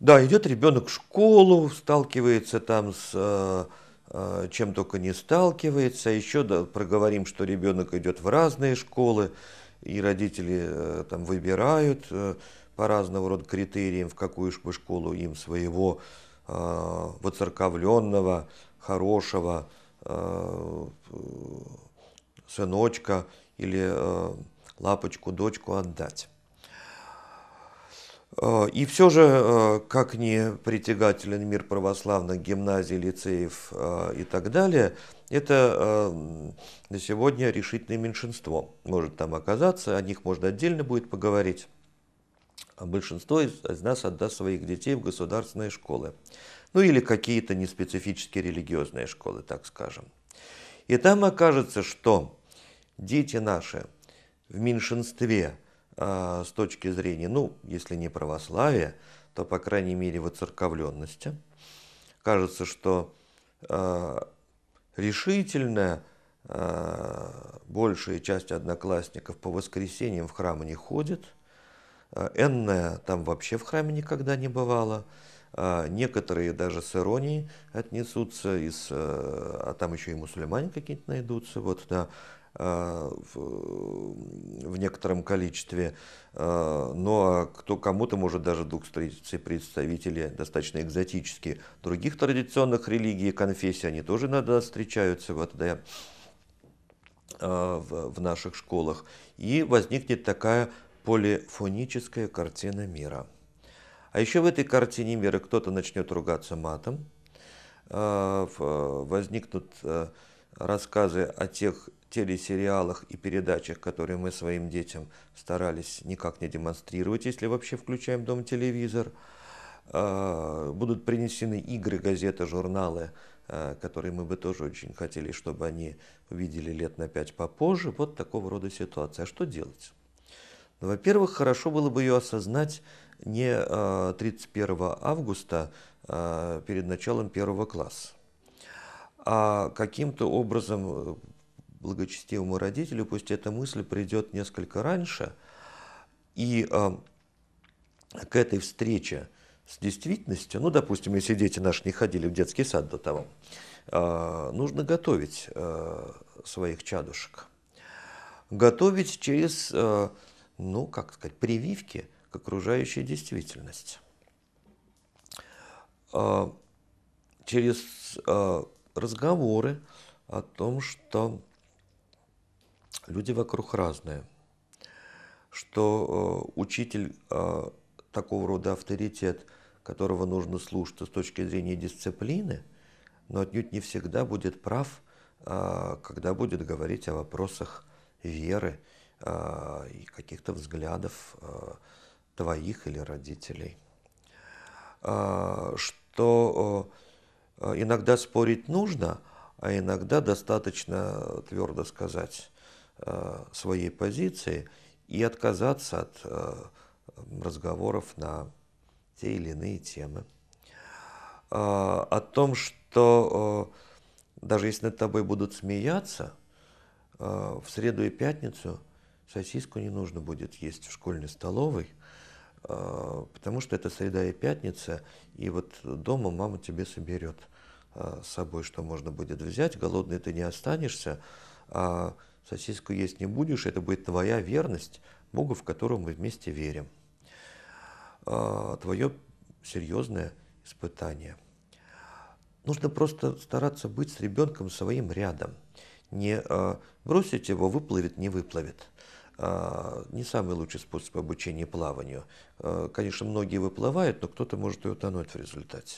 Да, идет ребенок в школу, сталкивается там с э, э, чем только не сталкивается. Еще да, проговорим, что ребенок идет в разные школы, и родители э, там выбирают по разного рода критериям, в какую бы школу им своего воцерковленного, хорошего сыночка или лапочку, дочку отдать. Э, и все же, э, как ни притягателен мир православных гимназий, лицеев э, и так далее, это на сегодня решительное меньшинство может там оказаться, о них можно отдельно будет поговорить. А Большинство из нас отдаст своих детей в государственные школы, ну или какие-то неспецифические религиозные школы, так скажем. И там окажется, что дети наши в меньшинстве – а, с точки зрения, ну, если не православия, то, по крайней мере, воцерковленности. Кажется, что э, а, решительная большая часть одноклассников по воскресеньям в храм не ходит. А, Энная там вообще в храме никогда не бывала. Некоторые даже с иронией отнесутся, из, а там еще и мусульмане какие-то найдутся, вот, да, Э, в, в некотором количестве. Э, Но ну, а кто кому-то может даже дух встретиться представители достаточно экзотические. Других традиционных религий и конфессий они тоже иногда встречаются вот, да, э, в, в наших школах. И возникнет такая полифоническая картина мира. А еще в этой картине мира кто-то начнет ругаться матом, возникнут рассказы о тех телесериалах и передачах, которые мы своим детям старались никак не демонстрировать, если вообще включаем дом телевизор. А, будут принесены игры, газеты, журналы, а, которые мы бы тоже очень хотели, чтобы они увидели лет на пять попозже. Вот такого рода ситуация. А что делать? Ну, Во-первых, хорошо было бы ее осознать не 31 а, августа перед началом первого класса а каким-то образом э, благочестивому родителю, пусть эта мысль придет несколько раньше, и э, к этой встрече с действительностью, ну, допустим, если дети наши не ходили в детский сад до того, э, нужно готовить э, своих чадушек. Готовить через, э, ну, как сказать, прививки к окружающей действительности. Э, через э, разговоры о том, что люди вокруг разные, что э, учитель э, такого рода авторитет, которого нужно слушать с точки зрения дисциплины, но отнюдь не всегда будет прав, э, когда будет говорить о вопросах веры и каких-то взглядов твоих или родителей. Что иногда спорить нужно, а иногда достаточно твердо сказать Э, своей позиции и отказаться от э, разговоров на те или иные темы. Э, о том, что даже если над тобой будут смеяться, в среду и пятницу сосиску не нужно будет есть в школьной столовой, потому что это среда и пятница, и вот дома мама тебе соберет с собой, что можно будет взять. Голодный ты не останешься, а сосиску есть не будешь, это будет твоя верность Богу, в которого мы вместе верим. А, твое серьезное испытание. Нужно просто стараться быть с ребенком своим рядом. Не а, бросить его, выплывет, не выплывет а, не самый лучший способ обучения плаванию. Конечно, многие выплывают, но кто-то может и утонуть в результате.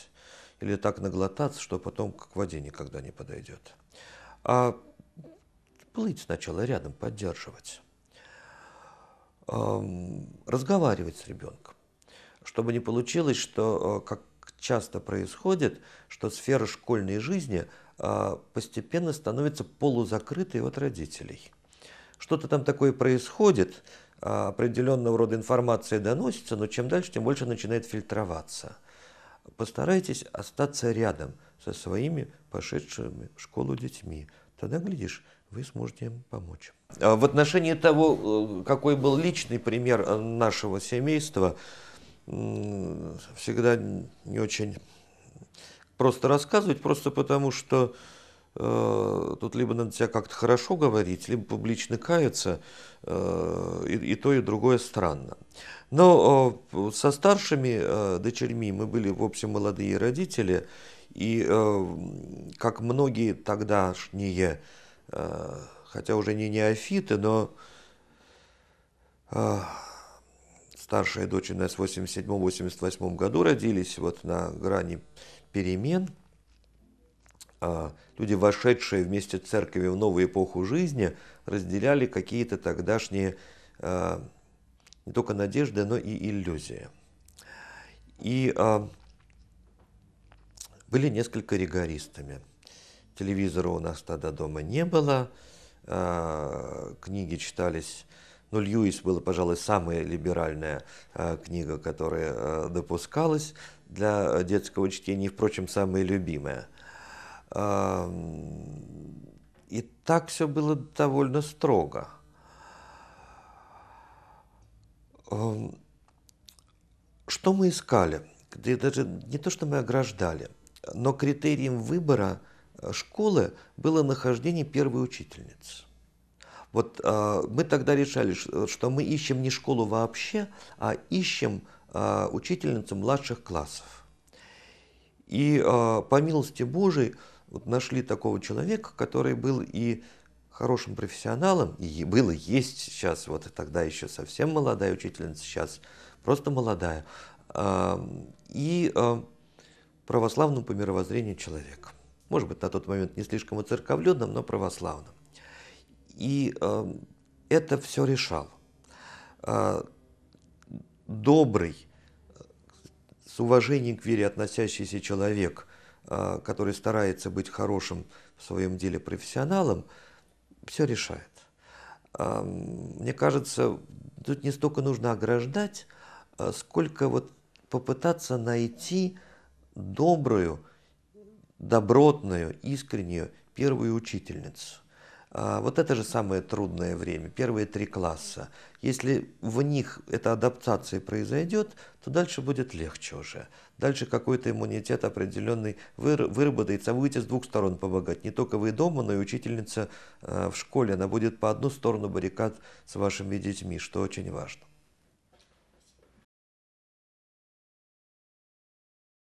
Или так наглотаться, что потом к воде никогда не подойдет. А плыть сначала рядом, поддерживать, эм, разговаривать с ребенком, чтобы не получилось, что, э, как часто происходит, что сфера школьной жизни э, постепенно становится полузакрытой от родителей. Что-то там такое происходит, э, определенного рода информация доносится, но чем дальше, тем больше начинает фильтроваться. Постарайтесь остаться рядом со своими пошедшими в школу детьми. Тогда, глядишь, вы сможете им помочь. А в отношении того, э, какой был личный пример э, нашего семейства, всегда не очень просто рассказывать, просто потому что э, тут либо надо себя как-то хорошо говорить, либо публично каяться, э, и, и то, и другое странно. Но э, со старшими э, дочерьми мы были в общем молодые родители, и э, как многие тогдашние э, Э, хотя уже не неофиты, но э, старшая дочь у нас в 87-88 году родились, вот на грани перемен. Э, люди, вошедшие вместе с церковью в новую эпоху жизни, разделяли какие-то тогдашние не только надежды, но и иллюзии. И были несколько ригористами – телевизора у нас тогда дома не было, а, книги читались. Ну, Льюис была, пожалуй, самая либеральная а, книга, которая а, допускалась для детского чтения, впрочем, самая любимая. И так все было довольно строго. Что мы искали? Даже не то, что мы ограждали, но критерием выбора – школы было нахождение первой учительницы. Вот э, мы тогда решали, что мы ищем не школу вообще, а ищем э, учительницу младших классов. И э, по милости Божией вот нашли такого человека, который был и хорошим профессионалом, и был и есть сейчас, вот тогда еще совсем молодая учительница, сейчас просто молодая, э, и э, православным по мировоззрению человеком может быть, на тот момент не слишком уцерковленным, но православным. И э, это все решал. Э, добрый, с уважением к вере относящийся человек, э, который старается быть хорошим в своем деле профессионалом, все решает. Э, мне кажется, тут не столько нужно ограждать, э, сколько вот попытаться найти добрую, добротную, искреннюю первую учительницу. А, вот это же самое трудное время, первые три класса. Если в них эта адаптация произойдет, то дальше будет легче уже. Дальше какой-то иммунитет определенный выработается, а будете с двух сторон помогать. Не только вы дома, но и учительница а, в школе. Она будет по одну сторону баррикад с вашими детьми, что очень важно.